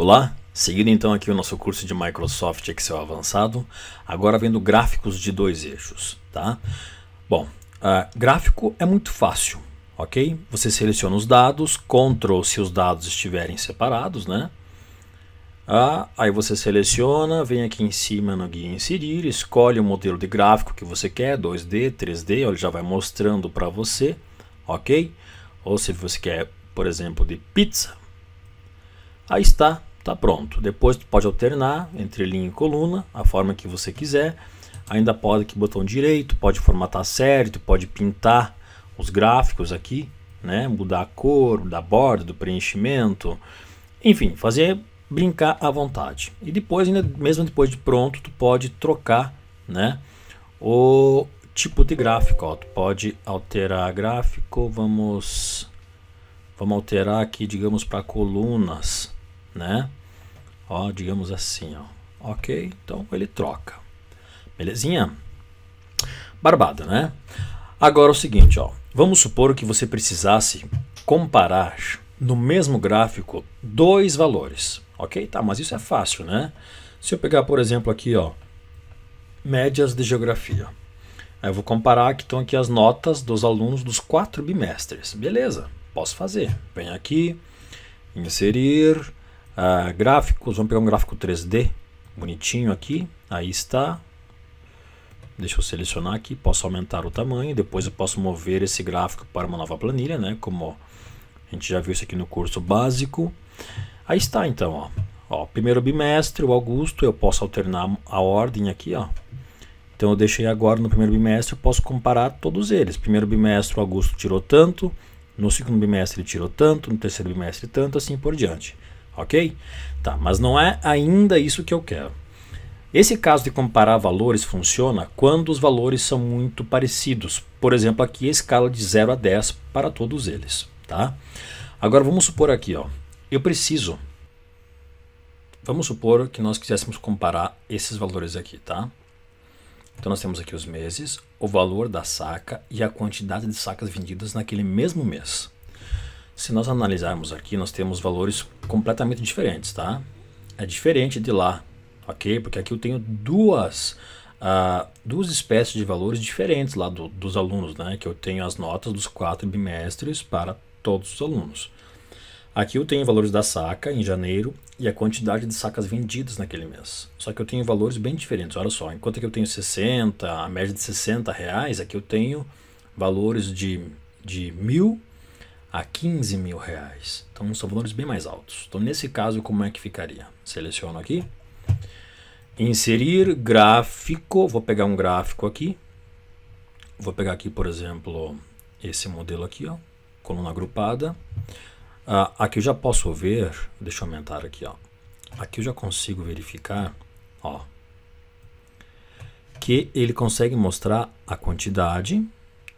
Olá, seguindo então aqui o nosso curso de Microsoft Excel avançado, agora vendo gráficos de dois eixos, tá? Bom, uh, gráfico é muito fácil, ok? Você seleciona os dados, Ctrl se os dados estiverem separados, né? Ah, aí você seleciona, vem aqui em cima no guia inserir, escolhe o modelo de gráfico que você quer, 2D, 3D, ele já vai mostrando para você, ok? Ou se você quer, por exemplo, de pizza, aí está Tá pronto. Depois tu pode alternar entre linha e coluna, a forma que você quiser. Ainda pode que botão direito, pode formatar série, tu pode pintar os gráficos aqui, né? Mudar a cor, da borda, do preenchimento, enfim, fazer brincar à vontade. E depois, ainda mesmo depois de pronto, tu pode trocar, né? O tipo de gráfico, ó. Tu pode alterar gráfico, vamos, vamos alterar aqui, digamos, para colunas né? Ó, digamos assim, ó. Ok, então ele troca. Belezinha? Barbado, né? Agora é o seguinte, ó. Vamos supor que você precisasse comparar no mesmo gráfico dois valores. Ok? Tá, mas isso é fácil, né? Se eu pegar, por exemplo, aqui, ó, médias de geografia. Aí eu vou comparar que estão aqui as notas dos alunos dos quatro bimestres. Beleza, posso fazer. Venho aqui, inserir, uh, gráficos, vamos pegar um gráfico 3D bonitinho aqui, aí está. Deixa eu selecionar aqui, posso aumentar o tamanho, depois eu posso mover esse gráfico para uma nova planilha, né? Como a gente já viu isso aqui no curso básico. Aí está então, ó. ó primeiro bimestre, o Augusto, eu posso alternar a ordem aqui, ó. Então eu deixei agora no primeiro bimestre, eu posso comparar todos eles. Primeiro bimestre o Augusto tirou tanto, no segundo bimestre ele tirou tanto, no terceiro bimestre tanto, assim por diante ok? Tá, mas não é ainda isso que eu quero. Esse caso de comparar valores funciona quando os valores são muito parecidos. Por exemplo, aqui a escala de 0 a 10 para todos eles. Tá? Agora vamos supor aqui, ó, eu preciso. Vamos supor que nós quiséssemos comparar esses valores aqui, tá? Então nós temos aqui os meses, o valor da saca e a quantidade de sacas vendidas naquele mesmo mês. Se nós analisarmos aqui, nós temos valores completamente diferentes, tá? É diferente de lá, ok? Porque aqui eu tenho duas, uh, duas espécies de valores diferentes lá do, dos alunos, né? Que eu tenho as notas dos quatro bimestres para todos os alunos. Aqui eu tenho valores da saca em janeiro e a quantidade de sacas vendidas naquele mês. Só que eu tenho valores bem diferentes. Olha só, enquanto que eu tenho 60, a média de 60 reais, aqui eu tenho valores de, de mil a 15 mil reais. Então são valores bem mais altos. Então nesse caso como é que ficaria? Seleciono aqui, inserir gráfico, vou pegar um gráfico aqui, vou pegar aqui por exemplo esse modelo aqui, ó, coluna agrupada. Ah, aqui eu já posso ver, deixa eu aumentar aqui, ó. aqui eu já consigo verificar ó, que ele consegue mostrar a quantidade,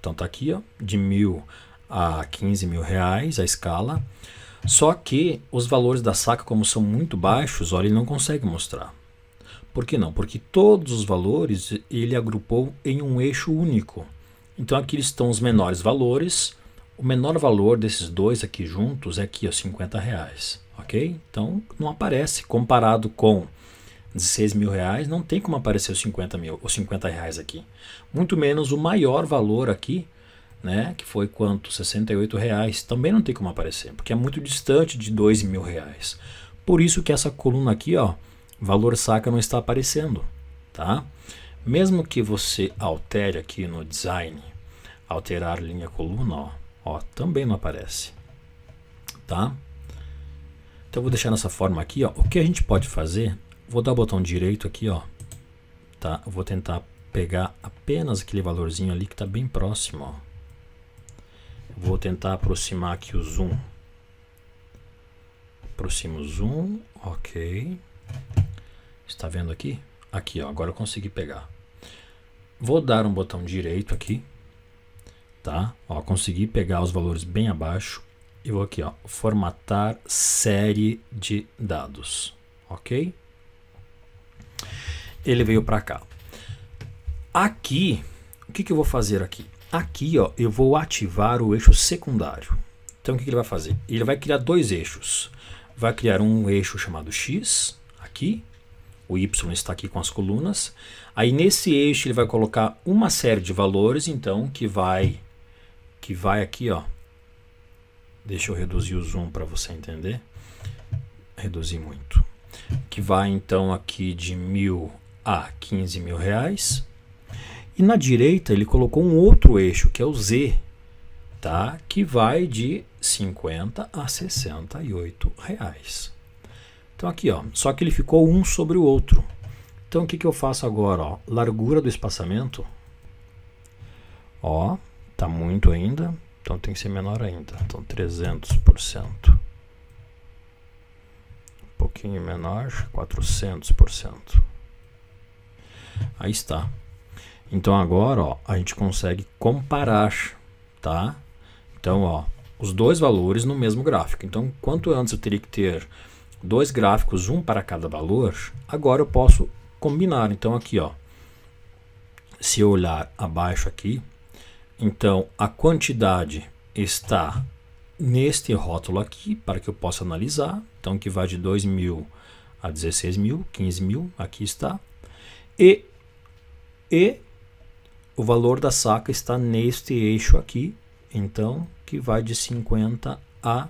então tá aqui ó, de mil a 15 mil reais a escala. Só que os valores da saca, como são muito baixos, olha, ele não consegue mostrar. Por que não? Porque todos os valores ele agrupou em um eixo único. Então aqui estão os menores valores. O menor valor desses dois aqui juntos é aqui, ó, 50 reais, ok? Então não aparece comparado com 16 mil reais, não tem como aparecer os 50 mil, os 50 reais aqui. Muito menos o maior valor aqui, né? Que foi quanto? 68 reais. Também não tem como aparecer, porque é muito distante de 2 mil reais. Por isso que essa coluna aqui, ó, valor saca não está aparecendo, tá? Mesmo que você altere aqui no design, alterar linha coluna, ó, ó também não aparece, tá? Então eu vou deixar nessa forma aqui, ó. O que a gente pode fazer? Vou dar o botão direito aqui, ó, tá? vou tentar pegar apenas aquele valorzinho ali que está bem próximo, ó Vou tentar aproximar aqui o zoom. Aproximo o zoom, ok. Está vendo aqui? Aqui, ó, agora eu consegui pegar. Vou dar um botão direito aqui, tá? Ó, consegui pegar os valores bem abaixo e vou aqui, ó, formatar série de dados, ok? Ele veio para cá. Aqui, o que, que eu vou fazer aqui? Aqui ó, eu vou ativar o eixo secundário. Então o que ele vai fazer? Ele vai criar dois eixos. Vai criar um eixo chamado X, aqui. O Y está aqui com as colunas. Aí nesse eixo ele vai colocar uma série de valores, então, que vai, que vai aqui, ó. Deixa eu reduzir o zoom para você entender. Reduzir muito. Que vai então aqui de mil a 15 mil reais. E na direita ele colocou um outro eixo, que é o Z, tá? que vai de 50 a 68 reais. Então aqui, ó, só que ele ficou um sobre o outro. Então o que, que eu faço agora? Ó? Largura do espaçamento, ó, tá muito ainda, então tem que ser menor ainda. Então 300%. Um pouquinho menor, 400%. Aí está. Então agora, ó, a gente consegue comparar, tá? Então, ó, os dois valores no mesmo gráfico. Então, quanto antes eu teria que ter dois gráficos, um para cada valor, agora eu posso combinar. Então aqui, ó, se eu olhar abaixo aqui, então a quantidade está neste rótulo aqui para que eu possa analisar. Então que vai de 2.000 mil a 16.000, mil, mil, aqui está. E, e o valor da saca está neste eixo aqui, então, que vai de 50 a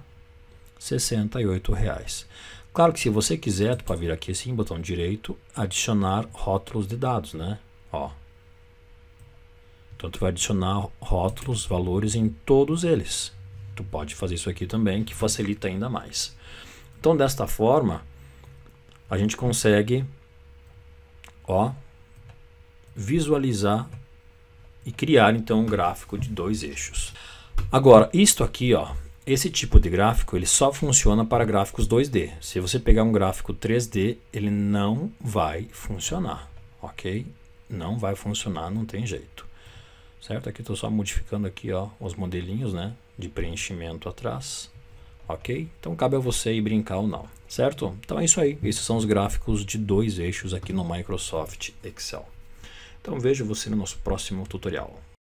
68 reais. Claro que se você quiser, para vir aqui assim, botão direito, adicionar rótulos de dados, né? Ó. Então tu vai adicionar rótulos, valores em todos eles. Tu pode fazer isso aqui também, que facilita ainda mais. Então desta forma, a gente consegue, ó, visualizar e criar então um gráfico de dois eixos. Agora, isto aqui, ó, esse tipo de gráfico, ele só funciona para gráficos 2D. Se você pegar um gráfico 3D, ele não vai funcionar, ok? Não vai funcionar, não tem jeito. Certo? Aqui estou só modificando aqui, ó, os modelinhos, né, de preenchimento atrás, ok? Então cabe a você ir brincar ou não, certo? Então é isso aí, esses são os gráficos de dois eixos aqui no Microsoft Excel. Então vejo você no nosso próximo tutorial.